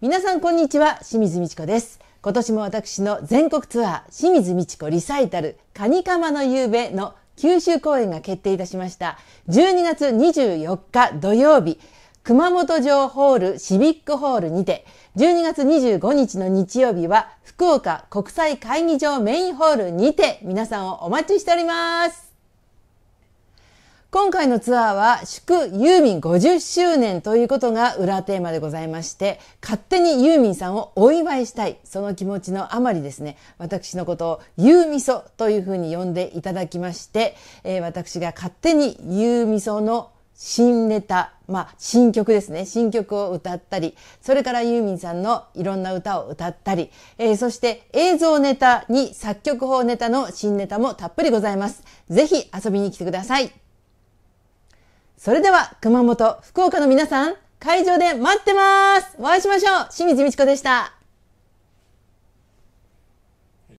皆さんこんにちは清水美智子です今年も私の全国ツアー清水美智子リサイタルカニカマの夕べの九州公演が決定いたしました12月24日土曜日熊本城ホールシビックホールにて12月25日の日曜日は福岡国際会議場メインホールにて皆さんをお待ちしております今回のツアーは祝ユーミン50周年ということが裏テーマでございまして、勝手にユーミンさんをお祝いしたい、その気持ちのあまりですね、私のことをユーミソというふうに呼んでいただきまして、えー、私が勝手にユーミソの新ネタ、まあ、新曲ですね。新曲を歌ったり、それからユーミンさんのいろんな歌を歌ったり、えー、そして映像ネタに作曲法ネタの新ネタもたっぷりございます。ぜひ遊びに来てください。それでは、熊本、福岡の皆さん、会場で待ってますお会いしましょう清水美智子でした